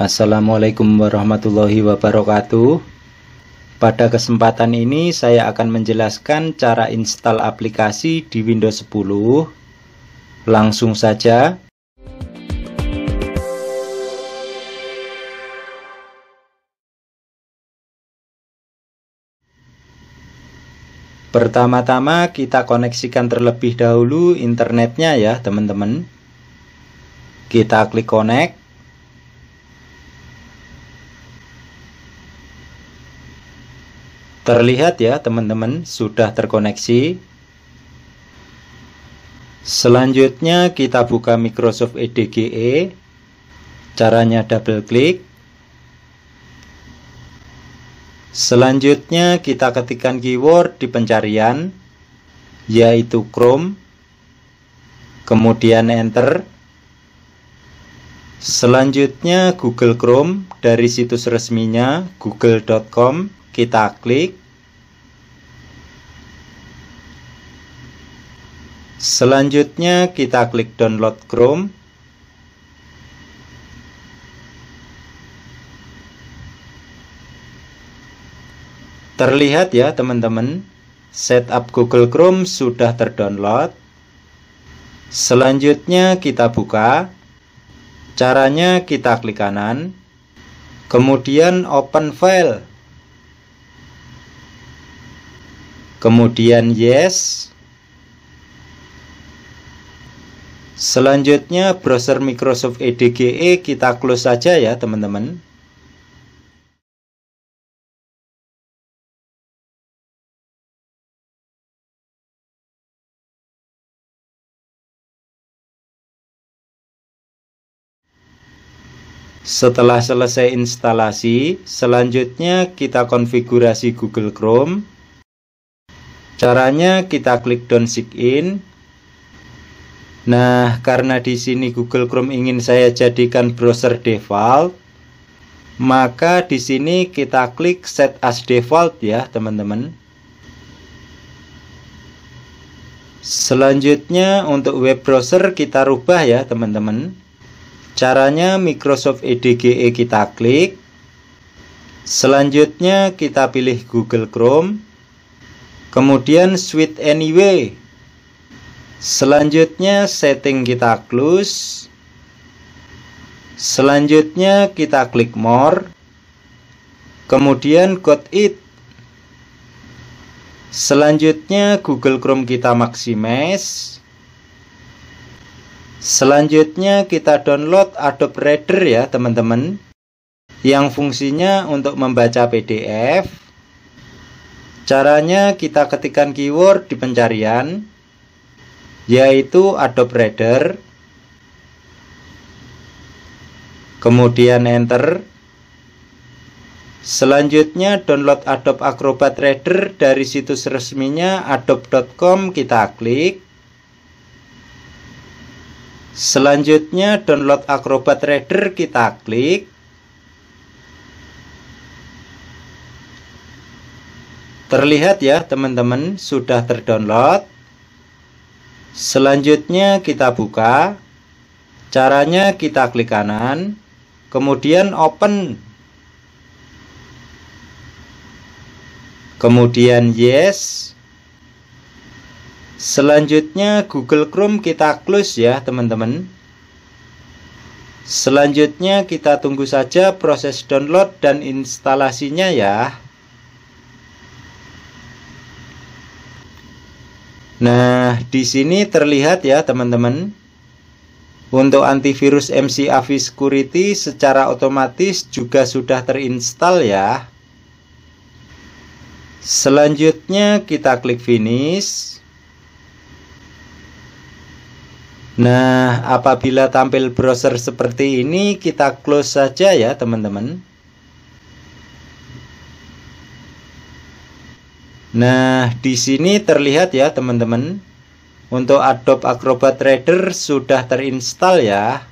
Assalamualaikum warahmatullahi wabarakatuh. Pada kesempatan ini saya akan menjelaskan cara install aplikasi di Windows 10. Langsung saja. Pertama-tama kita koneksikan terlebih dahulu internetnya ya teman-teman. Kita klik connect. Terlihat ya teman-teman sudah terkoneksi Selanjutnya kita buka Microsoft EDGE e. Caranya double klik Selanjutnya kita ketikkan keyword di pencarian Yaitu Chrome Kemudian enter Selanjutnya Google Chrome dari situs resminya google.com kita klik Selanjutnya kita klik download Chrome. Terlihat ya teman-teman, setup Google Chrome sudah terdownload. Selanjutnya kita buka. Caranya kita klik kanan, kemudian open file. Kemudian yes. Selanjutnya browser Microsoft EDGE e, kita close saja ya teman-teman. Setelah selesai instalasi, selanjutnya kita konfigurasi Google Chrome. Caranya kita klik down sign in, Nah, karena di sini Google Chrome ingin saya jadikan browser default, maka di sini kita klik set as default ya, teman-teman. Selanjutnya untuk web browser kita rubah ya, teman-teman. Caranya Microsoft EDGE e kita klik. Selanjutnya kita pilih Google Chrome. Kemudian switch anyway Selanjutnya setting kita close. Selanjutnya kita klik more. Kemudian got it. Selanjutnya Google Chrome kita maximize. Selanjutnya kita download Adobe Reader ya teman-teman. Yang fungsinya untuk membaca PDF. Caranya kita ketikkan keyword di pencarian yaitu Adobe Reader kemudian enter Selanjutnya download Adobe Acrobat Reader dari situs resminya adobe.com kita klik. Selanjutnya download Acrobat Reader kita klik. Terlihat ya teman-teman sudah terdownload. Selanjutnya kita buka. Caranya kita klik kanan, kemudian open. Kemudian yes. Selanjutnya Google Chrome kita close ya, teman-teman. Selanjutnya kita tunggu saja proses download dan instalasinya ya. Nah, Nah, di sini terlihat ya teman-teman. Untuk antivirus MC Avi Security secara otomatis juga sudah terinstall ya. Selanjutnya kita klik finish. Nah, apabila tampil browser seperti ini, kita close saja ya, teman-teman. Nah, di sini terlihat ya, teman-teman. Untuk Adobe Acrobat Reader sudah terinstall ya.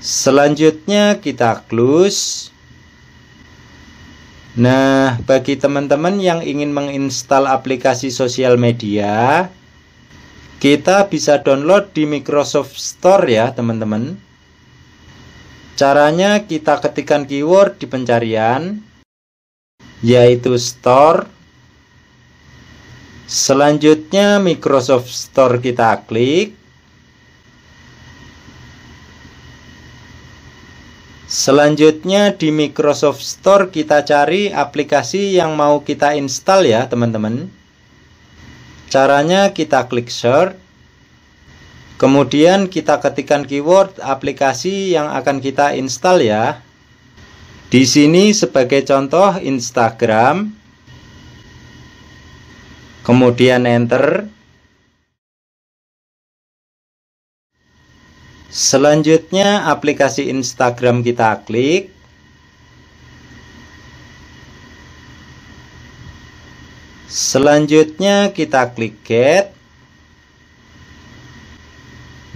Selanjutnya kita close. Nah, bagi teman-teman yang ingin menginstal aplikasi sosial media, kita bisa download di Microsoft Store ya, teman-teman. Caranya kita ketikkan keyword di pencarian yaitu store Selanjutnya Microsoft Store kita klik. Selanjutnya di Microsoft Store kita cari aplikasi yang mau kita install ya teman-teman. Caranya kita klik search. Kemudian kita ketikkan keyword aplikasi yang akan kita install ya. Di sini sebagai contoh Instagram kemudian enter selanjutnya aplikasi Instagram kita klik selanjutnya kita klik get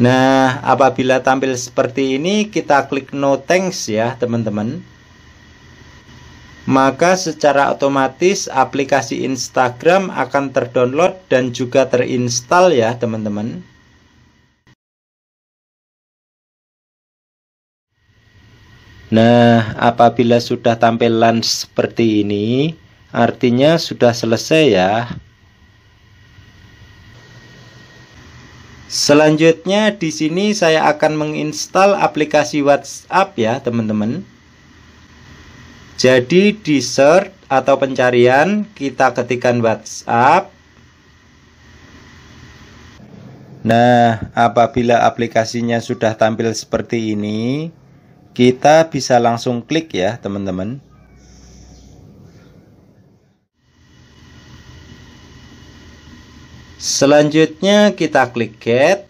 Nah, apabila tampil seperti ini, kita klik no thanks ya, teman-teman maka secara otomatis aplikasi Instagram akan terdownload dan juga terinstall ya teman-teman. Nah, apabila sudah tampilan seperti ini, artinya sudah selesai ya. Selanjutnya di sini saya akan menginstal aplikasi WhatsApp ya, teman-teman. Jadi di search atau pencarian kita ketikkan WhatsApp. Nah, apabila aplikasinya sudah tampil seperti ini, kita bisa langsung klik ya, teman-teman. Selanjutnya kita klik get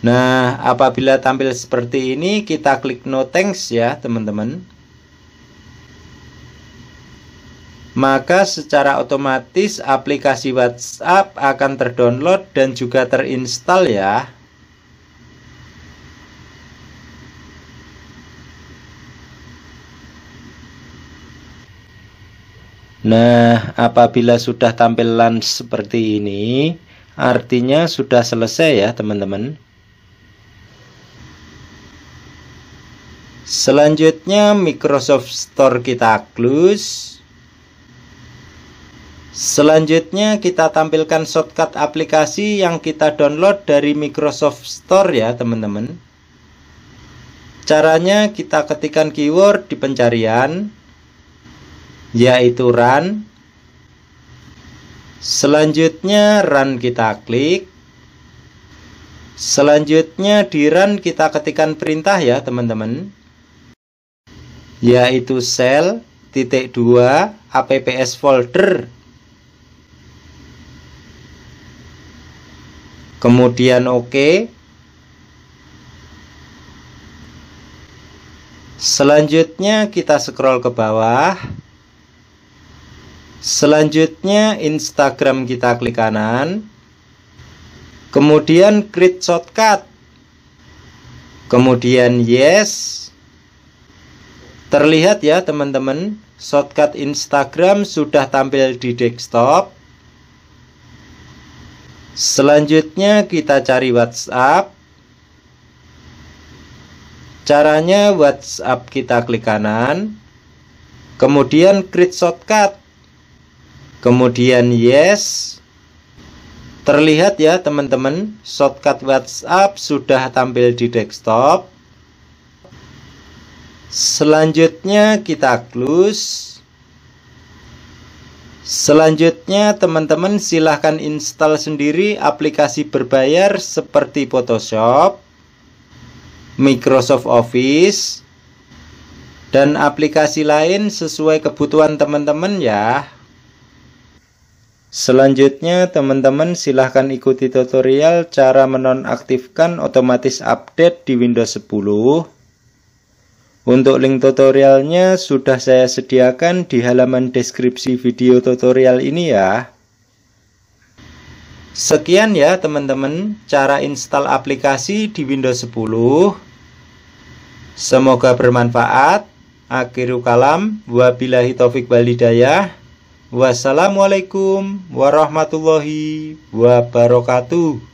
Nah, apabila tampil seperti ini, kita klik no thanks ya, teman-teman. Maka secara otomatis aplikasi WhatsApp akan terdownload dan juga terinstall ya. Nah, apabila sudah tampilan seperti ini, artinya sudah selesai ya, teman-teman. Selanjutnya Microsoft Store kita close. Selanjutnya kita tampilkan shortcut aplikasi yang kita download dari Microsoft Store ya teman-teman. Caranya kita ketikkan keyword di pencarian yaitu run. Selanjutnya run kita klik. Selanjutnya di run kita ketikkan perintah ya teman-teman yaitu sel titik 2 apps folder kemudian OK selanjutnya kita scroll ke bawah selanjutnya Instagram kita klik kanan kemudian create shortcut kemudian yes Terlihat ya teman-teman, shortcut Instagram sudah tampil di desktop. Selanjutnya kita cari WhatsApp. Caranya WhatsApp kita klik kanan. Kemudian create shortcut. Kemudian yes. Terlihat ya teman-teman, shortcut WhatsApp sudah tampil di desktop. Selanjutnya kita close. Selanjutnya teman-teman silahkan install sendiri aplikasi berbayar seperti Photoshop, Microsoft Office, dan aplikasi lain sesuai kebutuhan teman-teman ya. Selanjutnya teman-teman silahkan ikuti tutorial cara menonaktifkan otomatis update di Windows 10. Untuk link tutorialnya sudah saya sediakan di halaman deskripsi video tutorial ini ya. Sekian ya teman-teman cara install aplikasi di Windows 10. Semoga bermanfaat. Akhiru kalam, wabillahi taufik walidayah. Wassalamualaikum warahmatullahi wabarakatuh.